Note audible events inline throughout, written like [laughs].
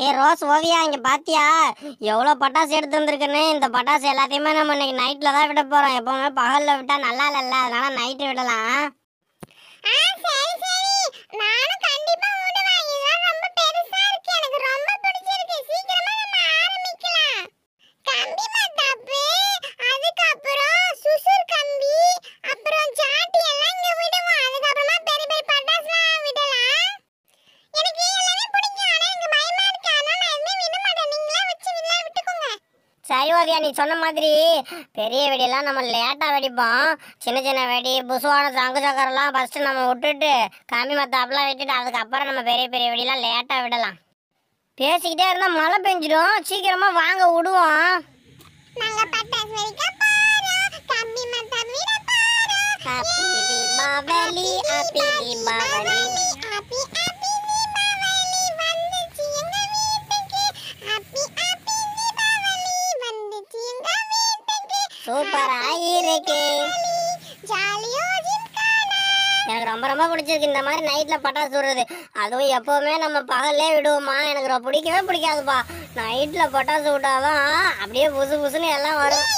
ஏ rose Oviya இங்க பாத்தியா எவ்வளவு பட்டாசு எடுத்து வந்திருக்குன்னு இந்த பட்டாசு எல்லாத்தையுமே நம்ம இன்னைக்கு நைட்ல தான் விட போறோம் எப்பவுமே பகல்ல விட்டா நல்லா இல்லல்ல அதனால நைட்டு விடலாம் நானும் கண்டிப்பா சரியா நீ சொன்ன மாதிரி பெரிய வெடியெல்லாம் நம்ம லேட்டாக வெடிப்போம் சின்ன சின்ன வெடி புசுவான சங்கு சக்கரெல்லாம் ஃபஸ்ட்டு நம்ம விட்டுட்டு கம்மி மத்தாப்பெல்லாம் வெட்டிட்டு அதுக்கப்புறம் நம்ம பெரிய பெரிய வெடியெல்லாம் லேட்டாக விடலாம் பேசிக்கிட்டே இருந்தால் மழை பெஞ்சிடும் சீக்கிரமாக வாங்க விடுவோம் Happy Diwali, Happy Diwali. இருக்கு எனக்கு ரொம்ப ரொம்ப பிடிச்சிருக்கு இந்த மாதிரி நைட்டில் பட்டாசு விடுறது அதுவும் எப்போவுமே நம்ம பகல்லே விடுவோமா எனக்கு ரொம்ப பிடிக்கவே பிடிக்காதுப்பா நைட்டில் பட்டாசு விட்டாதான் அப்படியே புசு புசுன்னு எல்லாம் வரும்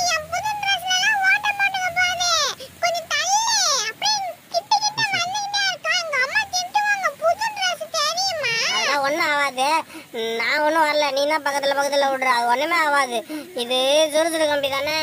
ஒன்றும் ஆகாது நான் ஒன்றும் வரல நீ தான் பக்கத்தில் பக்கத்தில் விட்ற அது ஒன்றுமே ஆகாது இது சுறுசுறு கம்பி தானே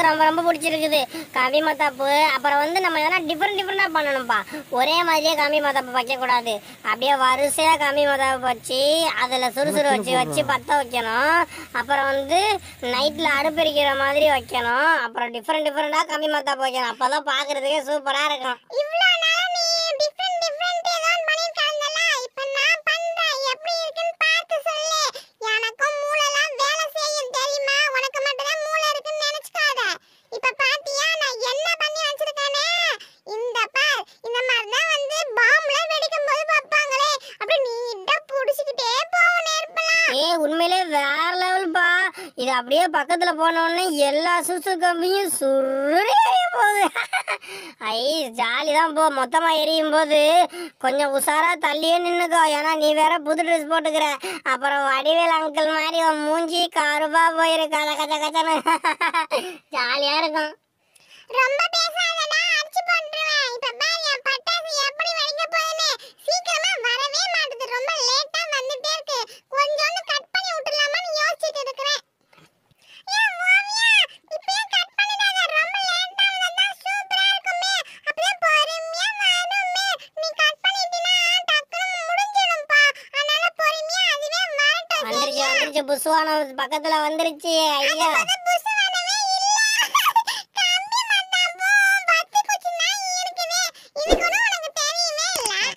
எனக்கு ரொம்ப ரொம்ப பிடிச்சிருக்குது காவி மத்தாப்பு அப்புறம் வந்து நம்ம எதனா டிஃப்ரெண்ட் டிஃப்ரெண்டாக பண்ணணும்ப்பா ஒரே மாதிரியே கம்மி மத்தாப்பு வைக்கக்கூடாது அப்படியே வரிசையாக கம்மி மத்தாப்பு வச்சு அதில் சுறுசுறு வச்சு வச்சு பற்ற வைக்கணும் அப்புறம் வந்து நைட்டில் அடுப்பெரிக்கிற மாதிரி வைக்கணும் அப்புறம் டிஃப்ரெண்ட் டிஃப்ரெண்ட்டாக கம்மி மத்தாப்பு வைக்கணும் அப்போ தான் பார்க்குறதுக்கே சூப்பராக இருக்கும் இது அப்படியே பக்கத்தில் போனோடனே எல்லா சுசு கம்பியும் சுருடைய போகுது ஐ ஜாலி தான் போ மொத்தமாக எரியும் போது கொஞ்சம் உஷாராக தள்ளியே நின்னுக்கோ ஏன்னா நீ வேற புது ட்ரெஸ் போட்டுக்கிற அப்புறம் வடிவேல் அங்கிள் மாதிரி உன் மூஞ்சி கருப்பா போயிருக்க கத கச்ச கச்சனு ஜாலியாக இருக்கும் ரொம்ப பேசாதடா அடிச்சு பாரு என் பட்டாசு எப்படி சீக்கிரமா வரவே ரொம்ப வந்துட்டே இருக்கு கட் வந்துருச்சு புஷ்வானம் பக்கத்துல வந்துருச்சு ஐயா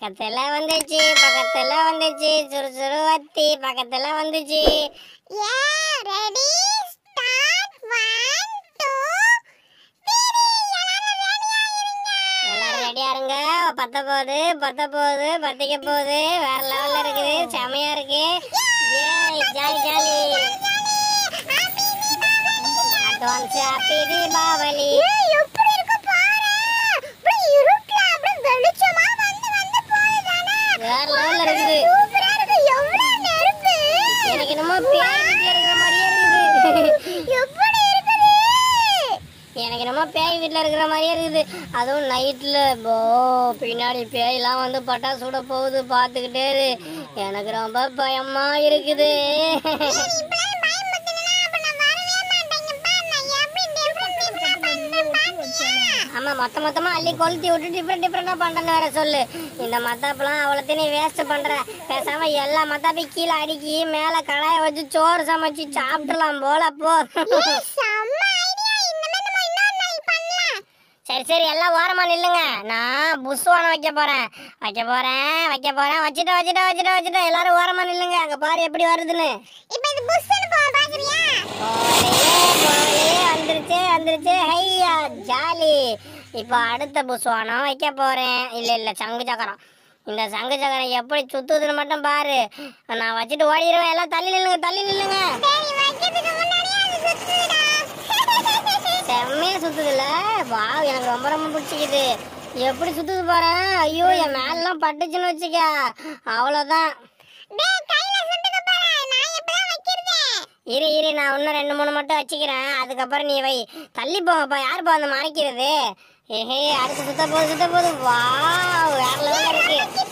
பக்கத்துல வந்துச்சு பக்கத்துல வந்துச்சு சுறுசுறுவத்தி பக்கத்துல வந்துச்சு ஏ ரெடி ரெடியாருங்க பத்த போகுது பத்த போகுது பத்திக்க போகுது வேற லெவல்ல இருக்குது செமையா இருக்கு jolly jolly advance happy Deepavali வேற லெவல்ல இருக்குது எனக்கு என்னமோ பேய் இருக்கிற மாதிரியே எனக்கு என்னமோ பேய் வீட்டில் இருக்கிற மாதிரியே இருக்குது அதுவும் நைட்ல போ பின்னாடி பேயெல்லாம் வந்து பட்டாசு விட போகுது பார்த்துக்கிட்டே எனக்கு ரொம்ப பயமா இருக்குது ஆமாம் மொத்த மொத்தமாக அள்ளி கொளுத்தி விட்டு டிஃப்ரெண்ட் டிஃப்ரெண்டாக பண்ணுறேன்னு வேற சொல்லு இந்த மத்தாப்பெல்லாம் அவ்வளோத்தையும் நீ வேஸ்ட் பண்ணுற பேசாமல் எல்லா மத்தாப்பையும் கீழே அடுக்கி மேலே கடாயை வச்சு சோறு சமைச்சு சாப்பிடலாம் போல போ சரி சரி எல்லாம் ஓரமா நில்லுங்க நான் புஷ்வானம் வைக்க போறேன் வைக்க போறேன் வைக்க போறேன் வச்சுட்டேன் வச்சுட்டேன் வச்சுட்டேன் வச்சுட்டேன் எல்லாரும் ஓரமா நில்லுங்க அங்க பாரு எப்படி வருதுன்னு இப்போ இது புஷ்னு போ பாக்குறியா வந்துருச்சு வந்துருச்சு ஐயா ஜாலி இப்போ அடுத்த புஷ்வானம் வைக்க போறேன் இல்ல இல்ல சங்கு சக்கரம் இந்த சங்கு சக்கரம் எப்படி சுத்துதுன்னு மட்டும் பாரு நான் வச்சுட்டு ஓடிடுவேன் எல்லாம் தள்ளி நில்லுங்க தள்ளி நில்லுங்க சுத்துதுல்ல வா எனக்கு ரொம்ப ரொம்ப பிடிச்சிக்குது எப்படி சுத்துது பாரு ஐயோ என் மேலாம் பட்டுச்சுன்னு வச்சுக்க அவ்வளோதான் இரு இரு நான் இன்னும் ரெண்டு மூணு மட்டும் வச்சுக்கிறேன் அதுக்கப்புறம் நீ வை தள்ளி போங்கப்பா யாருப்பா வந்து மறைக்கிறது ஏஹே அடுத்து சுத்த போது சுத்த போது வா வேற லெவல் இருக்கு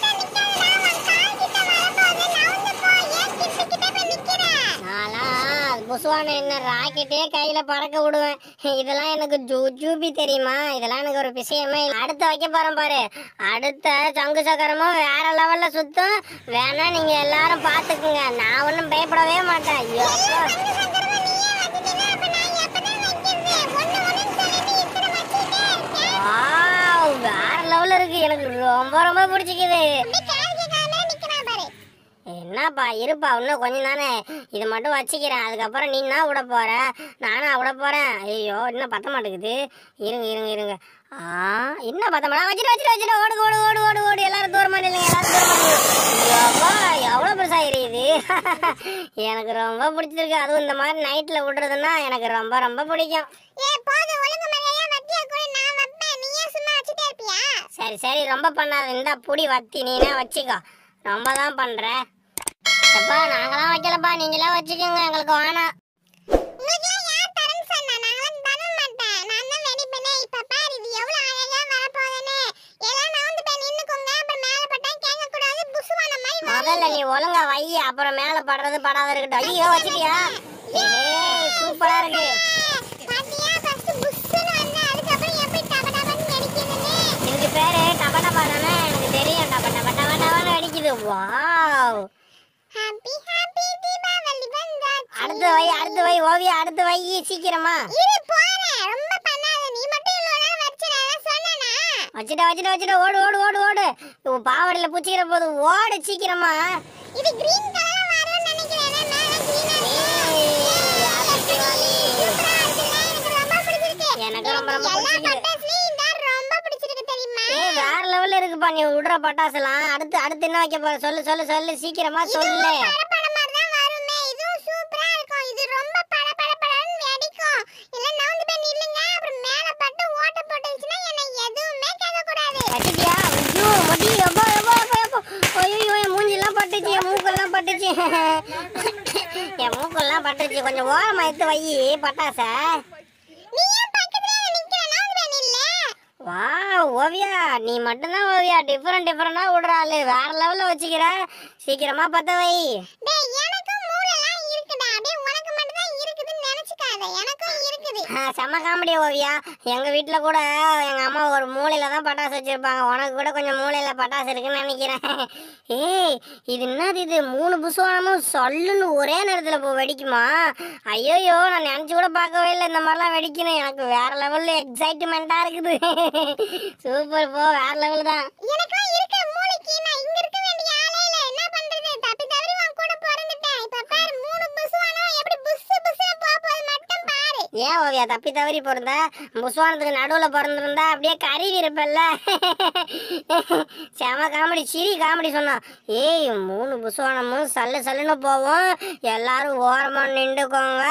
பொசுவான என்ன ராக்கெட்டே கையில பறக்க விடுவேன் இதெல்லாம் எனக்கு ஜூபி தெரியுமா இதெல்லாம் எனக்கு ஒரு விஷயமே அடுத்து வைக்க போறோம் பாரு அடுத்த சங்கு சக்கரமும் வேற லெவல்ல சுத்தம் வேணா நீங்க எல்லாரும் பாத்துக்குங்க நான் ஒன்றும் பயப்படவே மாட்டேன் ஐயோ வேற லெவல்ல இருக்கு எனக்கு ரொம்ப ரொம்ப பிடிச்சிக்குது என்னப்பா இருப்பா இன்னும் கொஞ்சம் தானே இது மட்டும் வச்சுக்கிறேன் அதுக்கப்புறம் நீ நான் விட போகிற நானும் விட போகிறேன் ஐயோ இன்னும் பத்த மாட்டேங்குது இருங்க இருங்க இருங்க ஆ இன்னும் பத்த மாட்டா வச்சுட்டு வச்சுட்டு வச்சுட்டு ஓடு ஓடு ஓடு ஓடு ஓடு எல்லாரும் தூரம் இல்லைங்க எல்லாரும் தூரமாக எவ்வளோ பெருசாக எரியுது [laughs] எனக்கு ரொம்ப பிடிச்சிருக்கு அதுவும் இந்த மாதிரி நைட்டில் விடுறதுன்னா எனக்கு ரொம்ப ரொம்ப பிடிக்கும் சரி சரி ரொம்ப பண்ணாத இந்த புடி வத்தி நீனா வச்சுக்கோ ரொம்ப தான் பண்ணுறேன் எப்பா நாங்களாம் வைக்கலப்பா நீங்களே வச்சுக்கோங்க எங்களுக்கு வேணாம் முதல்ல ஒழுங்கா வை அப்புறம் மேல படுறது படாத இருக்கட்டும் ஐயோ வச்சிட்டியா சூப்பரா இருக்கு இதுக்கு பேரு டப டபா எனக்கு தெரியும் டப டப வா அடுத்து வை அடுத்து வை ஓவியா அடுத்து வை சீக்கிரமா இரு போறேன் ரொம்ப பண்ணாத நீ மட்டும் இல்லனா வச்சிரேன் சொன்னேனா வச்சிட வச்சிட வச்சிட ஓடு ஓடு ஓடு ஓடு உன் பாவடல பூச்சிக்கிற போது ஓடு சீக்கிரமா இது கிரீன் கலர்ல எனக்கு ரொம்ப ரொம்ப வேற லெவல்ல இருக்குப்பா நீ விடுற பட்டாசுலாம் அடுத்து அடுத்து என்ன வைக்க போற சொல்லு சொல்லு சொல்லு சீக்கிரமா சொல்லு என் மூக்கெல்லாம் பட்டுச்சு கொஞ்சம் ஓரமா எடுத்து வை பட்டாச வா ஓவியா நீ மட்டும்தான் ஓவியா டிஃப்ரெண்ட் டிஃப்ரெண்டாக விடுறாள் வேற லெவலில் வச்சுக்கிற சீக்கிரமா பத்த வை செம்ம காமெடி ஓவியா எங்கள் வீட்டில் கூட எங்கள் அம்மா ஒரு மூளையில தான் பட்டாசு வச்சுருப்பாங்க உனக்கு கூட கொஞ்சம் மூளையில பட்டாசு இருக்குன்னு நினைக்கிறேன் [laughs] ஏய் இது என்னது இது மூணு புசுவானமும் சொல்லுன்னு ஒரே நேரத்தில் இப்போ வெடிக்குமா ஐயோயோ நான் நினச்சி கூட பார்க்கவே இல்லை இந்த மாதிரிலாம் வெடிக்கணும் எனக்கு வேற லெவலில் எக்ஸைட்மெண்ட்டாக இருக்குது சூப்பர் [laughs] போ வேற லெவல் தான் ஏன் ஓவியா தப்பி தவறி பிறந்தா முசுவானத்துக்கு நடுவில் பிறந்திருந்தா அப்படியே கருவி இருப்பல்ல செம காமெடி சிரி காமெடி சொன்னான் ஏய் மூணு புஸ்வானமும் சல்லு சல்லுன்னு போவோம் எல்லாரும் ஓரமாக நின்றுக்கோங்க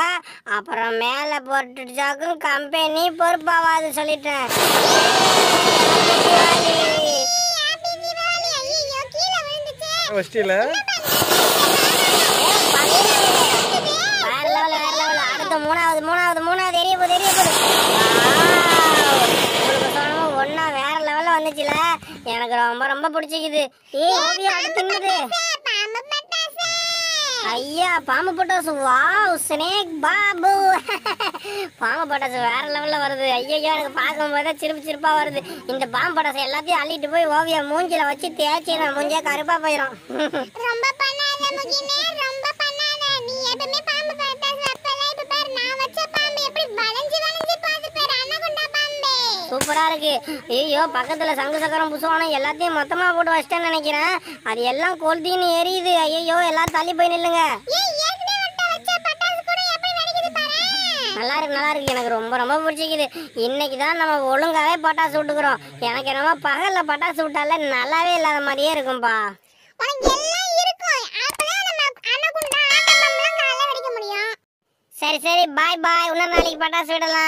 அப்புறம் மேலே போட்டுச்சாக்கும் கம்பெனி பொறுப்பாவாது சொல்லிட்டேன் ஃபஸ்ட்டில் மூணாவது மூணாவது மூணாவது எரிய போது எரிய போது ஒன்னா வேற லெவல்ல வந்துச்சுல எனக்கு ரொம்ப ரொம்ப பிடிச்சிக்குது ஏ ஓவியா ஐயா பாம்பு பட்டாசு வாவ் ஸ்னேக் பாபு பாம்பு பட்டாசு வேற லெவலில் வருது ஐயா எனக்கு பார்க்கும் போதே சிரிப்பு சிரிப்பாக வருது இந்த பாம்பு பட்டாசு எல்லாத்தையும் அள்ளிட்டு போய் ஓவியம் மூஞ்சில வச்சு தேய்ச்சி நான் மூஞ்சியா கருப்பாக போயிடும் ரொம்ப சூப்பராக இருக்கு ஐயோ பக்கத்தில் சங்கு சக்கரம் புசுவானம் எல்லாத்தையும் மொத்தமாக போட்டு வச்சிட்டேன் நினைக்கிறேன் அது எல்லாம் கொளுத்தின்னு எரியுது ஐயோ எல்லாம் தள்ளி போய் நில்லுங்க நல்லா இருக்கு நல்லா இருக்கு எனக்கு ரொம்ப ரொம்ப பிடிச்சிக்குது இன்னைக்கு தான் நம்ம ஒழுங்காவே பட்டாசு விட்டுக்கிறோம் எனக்கு என்னமோ பகல்ல பட்டாசு விட்டால நல்லாவே இல்லாத மாதிரியே இருக்கும்பா சரி சரி பாய் பாய் உன்ன நாளைக்கு பட்டாசு விடலாம்